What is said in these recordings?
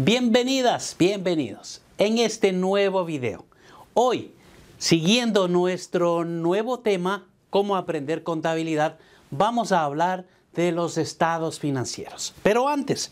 Bienvenidas, bienvenidos en este nuevo video. Hoy, siguiendo nuestro nuevo tema, cómo aprender contabilidad, vamos a hablar de los estados financieros. Pero antes,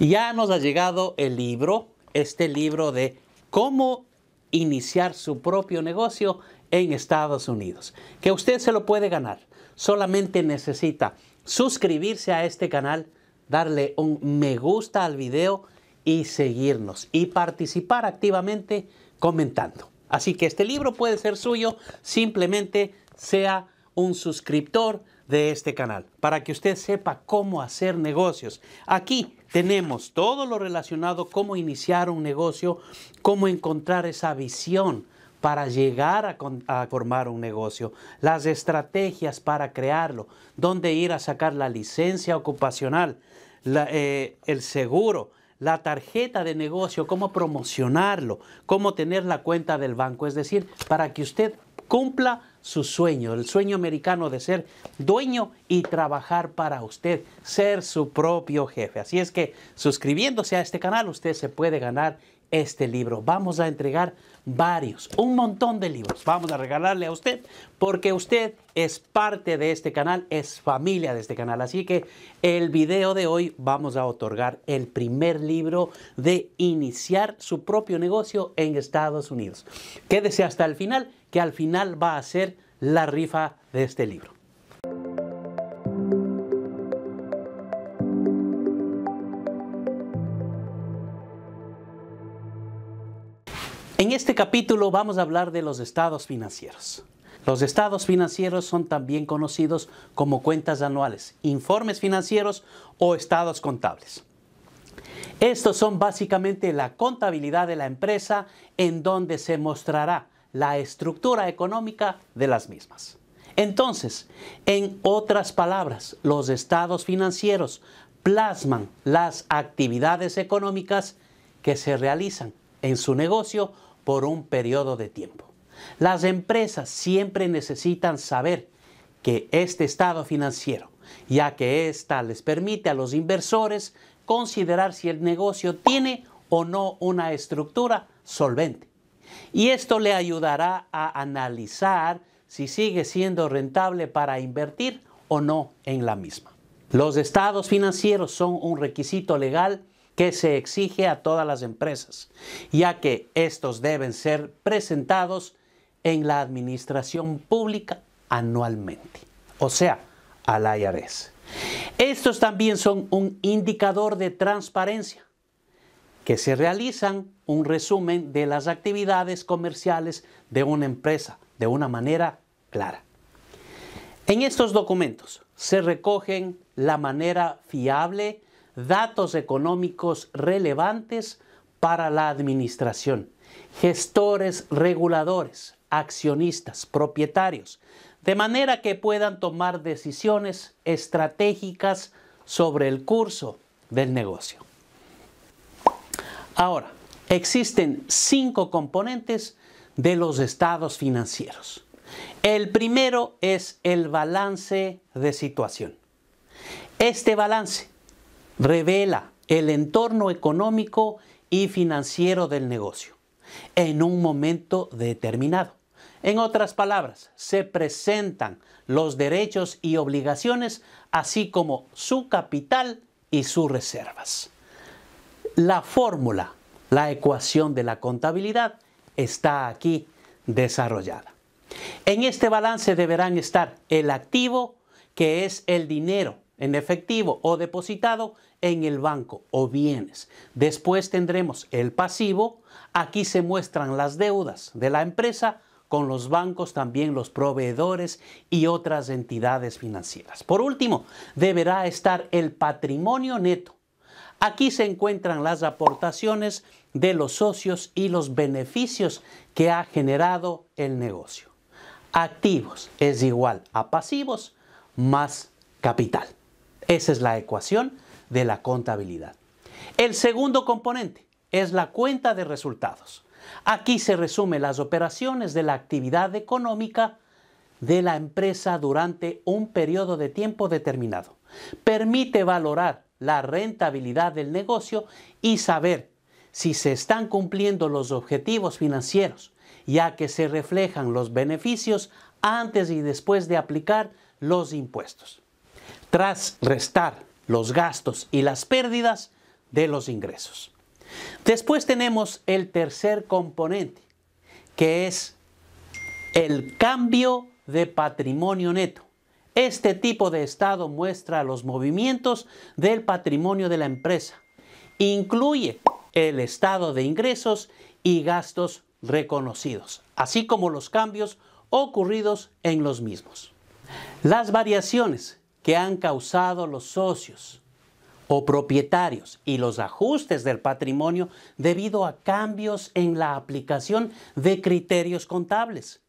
ya nos ha llegado el libro, este libro de cómo iniciar su propio negocio en Estados Unidos, que usted se lo puede ganar. Solamente necesita suscribirse a este canal, darle un me gusta al video y seguirnos y participar activamente comentando. Así que este libro puede ser suyo, simplemente sea un suscriptor de este canal para que usted sepa cómo hacer negocios. Aquí tenemos todo lo relacionado, cómo iniciar un negocio, cómo encontrar esa visión para llegar a, formar un negocio, las estrategias para crearlo, dónde ir a sacar la licencia ocupacional, eh, el seguro, la tarjeta de negocio, cómo promocionarlo, cómo tener la cuenta del banco. Es decir, para que usted cumpla su sueño, el sueño americano de ser dueño y trabajar para usted, ser su propio jefe. Así es que suscribiéndose a este canal usted se puede ganar este libro. Vamos a entregar varios, un montón de libros. Vamos a regalarle a usted porque usted es parte de este canal, es familia de este canal. Así que el video de hoy vamos a otorgar el primer libro de iniciar su propio negocio en Estados Unidos. Quédese hasta el final, que al final va a ser la rifa de este libro. este capítulo vamos a hablar de los estados financieros. Los estados financieros son también conocidos como cuentas anuales, informes financieros o estados contables. Estos son básicamente la contabilidad de la empresa en donde se mostrará la estructura económica de las mismas. Entonces, en otras palabras, los estados financieros plasman las actividades económicas que se realizan en su negocio por un periodo de tiempo. Las empresas siempre necesitan saber que este estado financiero, ya que ésta les permite a los inversores considerar si el negocio tiene o no una estructura solvente. Y esto le ayudará a analizar si sigue siendo rentable para invertir o no en la misma. Los estados financieros son un requisito legal que se exige a todas las empresas, ya que estos deben ser presentados en la administración pública anualmente, o sea, al IRS. Estos también son un indicador de transparencia, que se realizan un resumen de las actividades comerciales de una empresa de una manera clara. En estos documentos se recogen la manera fiable datos económicos relevantes para la administración, gestores reguladores, accionistas, propietarios, de manera que puedan tomar decisiones estratégicas sobre el curso del negocio. Ahora, existen cinco componentes de los estados financieros. El primero es el balance de situación. Este balance revela el entorno económico y financiero del negocio en un momento determinado. En otras palabras, se presentan los derechos y obligaciones, así como su capital y sus reservas. La fórmula, la ecuación de la contabilidad, está aquí desarrollada. En este balance deberán estar el activo, que es el dinero en efectivo o depositado en el banco o bienes. Después tendremos el pasivo. Aquí se muestran las deudas de la empresa con los bancos, también los proveedores y otras entidades financieras. Por último, deberá estar el patrimonio neto. Aquí se encuentran las aportaciones de los socios y los beneficios que ha generado el negocio. Activos es igual a pasivos más capital. Esa es la ecuación de la contabilidad. El segundo componente es la cuenta de resultados. Aquí se resumen las operaciones de la actividad económica de la empresa durante un periodo de tiempo determinado. Permite valorar la rentabilidad del negocio y saber si se están cumpliendo los objetivos financieros, ya que se reflejan los beneficios antes y después de aplicar los impuestos tras restar los gastos y las pérdidas de los ingresos. Después tenemos el tercer componente, que es el cambio de patrimonio neto. Este tipo de estado muestra los movimientos del patrimonio de la empresa. Incluye el estado de ingresos y gastos reconocidos, así como los cambios ocurridos en los mismos. Las variaciones que han causado los socios o propietarios y los ajustes del patrimonio debido a cambios en la aplicación de criterios contables.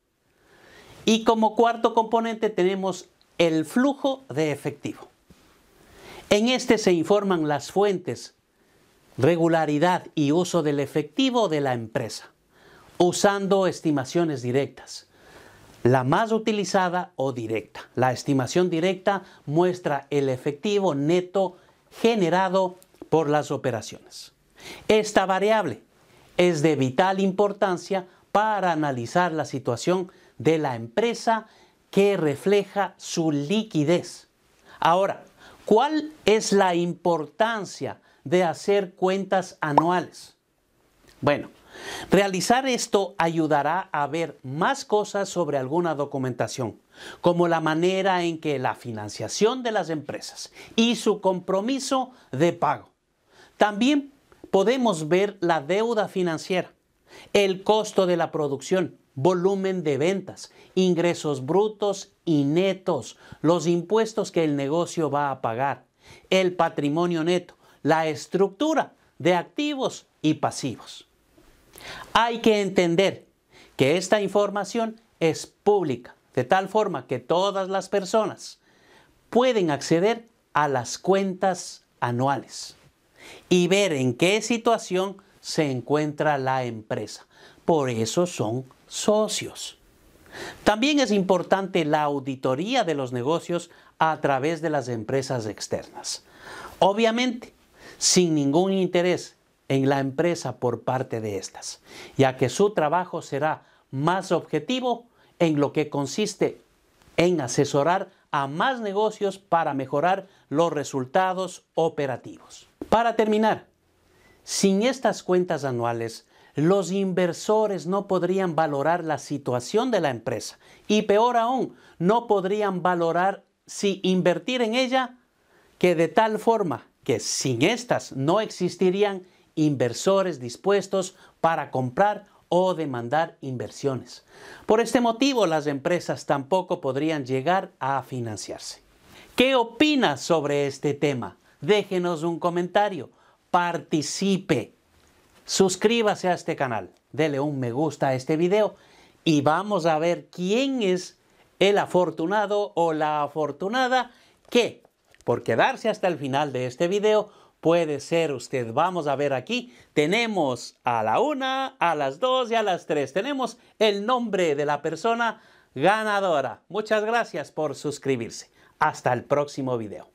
Y como cuarto componente tenemos el flujo de efectivo. En este se informan las fuentes, regularidad y uso del efectivo de la empresa, usando estimaciones directas la más utilizada o directa. La estimación directa muestra el efectivo neto generado por las operaciones. Esta variable es de vital importancia para analizar la situación de la empresa que refleja su liquidez. Ahora, ¿cuál es la importancia de hacer cuentas anuales? Bueno, Realizar esto ayudará a ver más cosas sobre alguna documentación, como la manera en que la financiación de las empresas y su compromiso de pago. También podemos ver la deuda financiera, el costo de la producción, volumen de ventas, ingresos brutos y netos, los impuestos que el negocio va a pagar, el patrimonio neto, la estructura de activos y pasivos. Hay que entender que esta información es pública, de tal forma que todas las personas pueden acceder a las cuentas anuales y ver en qué situación se encuentra la empresa. Por eso son socios. También es importante la auditoría de los negocios a través de las empresas externas. Obviamente, sin ningún interés en la empresa por parte de estas, ya que su trabajo será más objetivo en lo que consiste en asesorar a más negocios para mejorar los resultados operativos. Para terminar, sin estas cuentas anuales, los inversores no podrían valorar la situación de la empresa y peor aún, no podrían valorar si invertir en ella que de tal forma que sin estas no existirían inversores dispuestos para comprar o demandar inversiones. Por este motivo, las empresas tampoco podrían llegar a financiarse. ¿Qué opinas sobre este tema? Déjenos un comentario, participe, suscríbase a este canal, dele un me gusta a este video y vamos a ver quién es el afortunado o la afortunada que, por quedarse hasta el final de este video, puede ser usted. Vamos a ver aquí. Tenemos a la una, a las dos y a las tres. Tenemos el nombre de la persona ganadora. Muchas gracias por suscribirse. Hasta el próximo video.